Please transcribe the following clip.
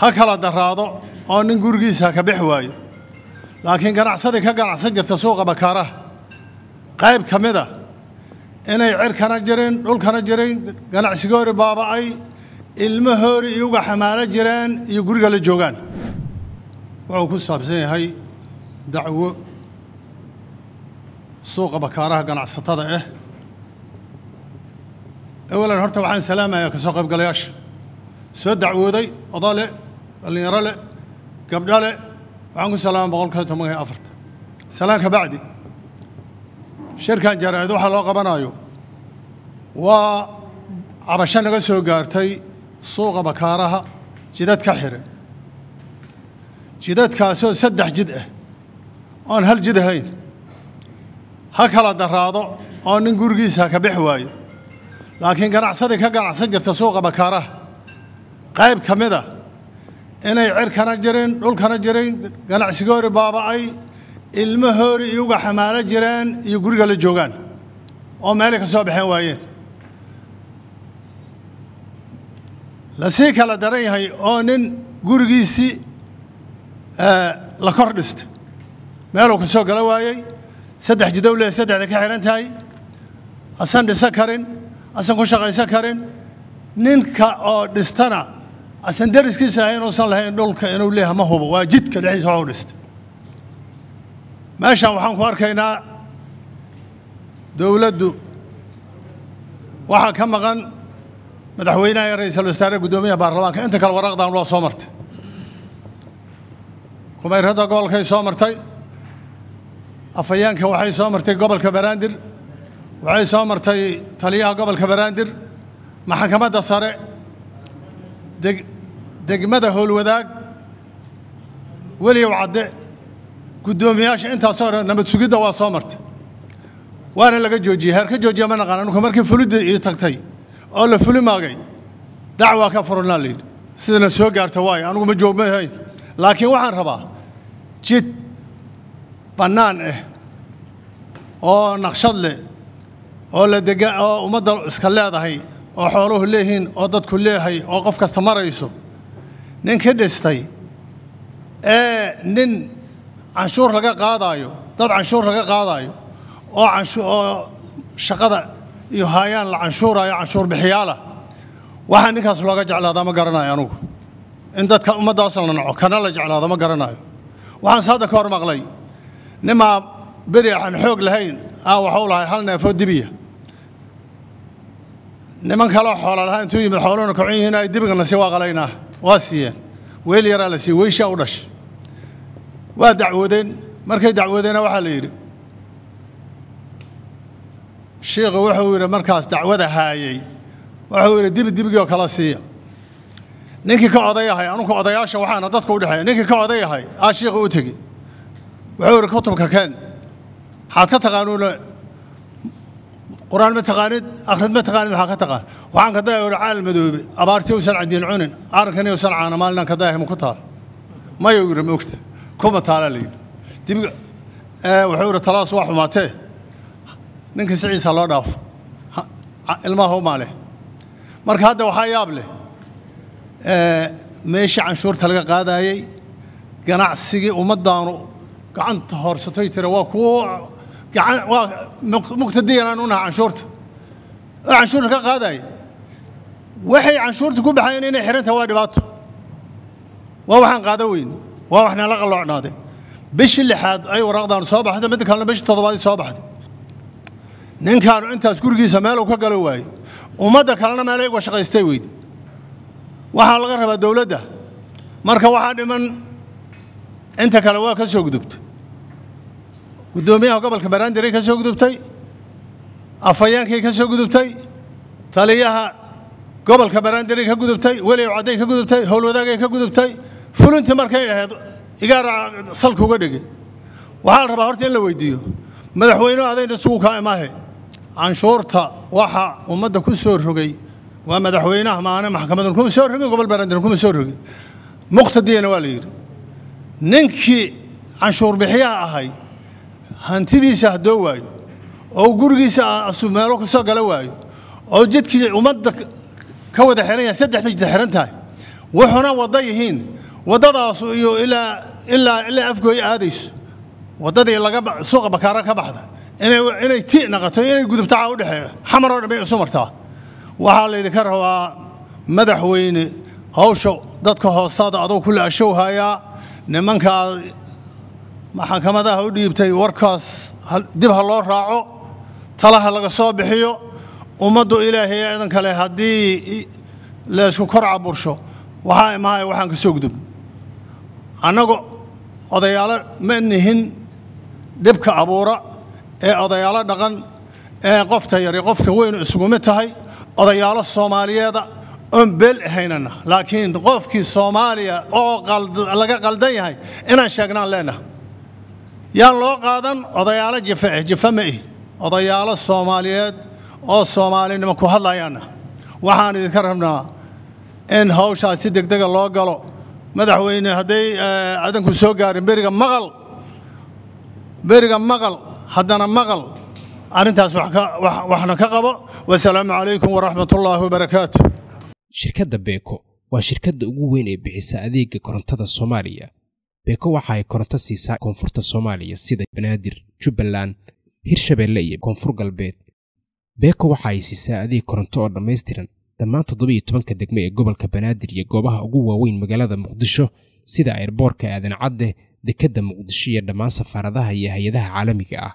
ha kala daraado oo nin gurigiisa ha ka bix waayo laakiin ganacsadii ka ganacsan jirta suuqa bakaaraha qayb ka mid a inay cirkana jirin dhulkana jirin ganacsigoori baaba'ay ilmahoori iyuga xamaalo jireen iyo guriga la joogaan wuxuu ku saabsan yahay dacwo suuqa bakaaraha ganacsatada ah eh. awalan horta waxaan salaamayaa ka soo qaybgalayaasha soo dacwooday odole dhallinyaro leh gabdho leh waxaan ku salaama boqolkiiba toban iyo afarta salaan ka bacdi shirkan jaraa'id waxaa loo qabanayo waa cabasho naga soo gaartay suuqa bakaaraha jidad ka xiran jidadkaasoo saddex jid ah oon hal jid ahayn ha kala daraado oo nin gurigiisa ka bix waayo laakiin ganacsadii ka ganacsan jirta suuqa bakaaraha qayb ka mid a ah inay cirkana jirin dhulkana jirin ganacsigoori baaba'ay ilmahoori iyo uga xamaalo jireen iyo guriga la joogaan oo meelay ka soo baxeen waayeen lasii kala daran yahay oo nin gurigiisii eh, la kor dhista meeluu ka soo gala waayey saddex jidowlee saddexda ka xihan tahay asan dhisa karin asan ku shaqaysan karin ninka oo dhistana asan dariskiisa ah inuusan lahayn dhulka inuu leeyahay ma hubo waa jidka dhexdiisa waxu dhista meeshan waxaan ku arkaynaa dowladdu waxaa ka maqan madaxweynaha iyo ra iisal wasaare guddoomiyaha baarlamaanka inta kale waraqdan waa soo martay kumayrada gobolkay soo martay afhayeenka waxay soo martay gobolka banaadir waxay soo martay taliyaha gobolka banaadir maxkamadda sare degmada howlwadaag weliyow cadde guddoomiyaasha intaasoo dhan nabad sugidda waa soo martay waana laga joojiyey heerka joojiya ma naqaan anuka markii fulidda ii tagtay oo la fuli maagay dacwaa ka furunaa layidhi sidana soo gaarta waayo anugu ma joog laakiin waxaan rabaa jid bannaan ah oo naqshad leh oo la dega oo ummadda iska leedahay oo xooluhu leeyihiin oo dadku leeyahay oo qof kasta marayso nin ka dhistay ee nin canshuur laga qaadaayo dad canshuur laga qaadaayo oo shaqada iyo haayaan la canshuuraayo canshuur bixiyaalah waxaa ninkaas looga jeclaada ma garanayo anugu in dadka ummaddaas la naco kana la jeclaada ma garanayo waxaan se hadda ka hor maqlay nimaa beri aan xoog lahayn aa waxuu lahay hal neefoo dibiya niman kaloo xoola lahaa intuu yimid xooluhuna kacun yihiin ay dibiganna si waa qalaynaa waa siiyeen weel yaraa la siiyey weyshaa u dhashay waa dacwoodeen markay dacwoodeenna waxaa la yidhi shiikhu wuxuu yidhi markaas dacwada haayey wuxuu yidhi dibi dibigii oo kala siiya ninkii ka oday ahay anugu odayaasha waxaana dadka u dhexeeya ninkii ka oday ahay aa shiikhu u tegi wuxuu yidhi kutubka keen waxaad ka taqaanuuna qur-aan ma taqaanid akhrad ma taqaanid waxaa ka taqaan waxaan ka daya ora caalal madoobe abaarti usan cadiin cunin arankan usan caana maalinaan ka daya ma ku taal maya yidhi moogta kuma taala la yidhi dib wuxuu yidhi talaasu waa xumaatee ninka siciisa loo dhaafo ilmaha umaa leh marka hadda waxaa yaab leh meeshii canshuurta laga qaadayey ganacsigii ummaddaanu gacanta horsatoy tira waa kuwo waa muqtadiyanaan unaha canshuurta oo canshuurna ka qaadaya waxay canshuurta ku baxayeen inay xihanta waa dhibaato waa waxaan qaada weyn waa waxna la qalloocnaade bishii lixaad ay waraqdaanu soo baxda mid kalena bishii toddobaadii soo baxday ninkaanu intaas gurigiisa meeluu ka galo waaye ummadda kalena meelay uga shaqaystay weyde waxaa laga rabaa dowladda marka waxaa dhiman inta kale waa ka soo gudubta guddoomiyaha gobolka baaraandire ka soo gudubtay afhayeenkii ka soo gudubtay taliyaha gobolka baaraandire ka gudubtay weliyow cadday ka gudubtay howlwadaagay ka gudubtay fulintii markay ahayd igaara salka uga dhigi waxaa la rabaa horta in la weydiiyo madaxweynehu adayn isugu kaa imahe canshuurta waxa ummadda ku soo rogay waa madaxweynaha maana maxkamadan kuma soo rogin gobol baaraandire kuma soo rogin muqtadiyana waa la yidhi ninkii canshuur ahay hantidiisa hadoo waayo oo gurigiisa meelo kasoo gala waayo oo jidkii ummadda ka wada xiran yahay saddexda jid xiran tahay wuxuna wadda yihiin waddadaasu iyo ilaa ilaa ilaa afgooy aadayso waddadii laga suuqa bakaara ka baxda inay ti naqato inay gudubtacaa udhexeeya xamaroo dhamay isu martaa waxaa laydinka rabaa madaxweyne hawsha dadka hoostaada adoo kula ashowhayaa nimankaa maxkamadaha u dhiibtay warkaas dib ha loo raaco talaha laga soo bixiyo ummaddu ilaahay eedan kale haddii laysku kor cabursho waxaa imaahaya waxaan ka soo gudub annagu odayaalo ma nihin dhibka abuura ee odayaalo dhaqan ee qofta yari qofka weynu isuguma tahay odayaalo soomaaliyeeda oon beel ahaynana laakiin qofkii soomaaliya oo laga qaldan yahay inaan sheegnaan leenaha yaan loo qaadan odayaalo jafe eh, jafe ma ihi odayaalo soomaaliyeed oo soomaalinimo ku hadlayaana waxaan idinka rabnaa in hawshaa si degdega loo galo madaxweyne hadday eh, adanku soo gaarin beriga maqal beriga maqal haddana maqal arrintaas waxna ka qabo wasalaamu calaykum waraxmatullaahi wabarakaatu shirkadda beeko waa shirkadda ugu weyn ee bixisa adeega korontada soomaaliya beeko waxa ay koronto siisaa koonfurta soomaaliya sida banaadir jubbaland hirshabeelle iyo koonfur galbeed beeko waxa ay siisaa adeeg koronto oo dhammaystiran dhammaan toddobiiyo tobanka degmo ee gobolka banaadir iyo goobaha ugu waaweyn magaalada muqdisho sida eerboorka aadan cadde dekedda muqdisho iyo dhammaan safaaradaha iyo hay-adaha caalamiga ah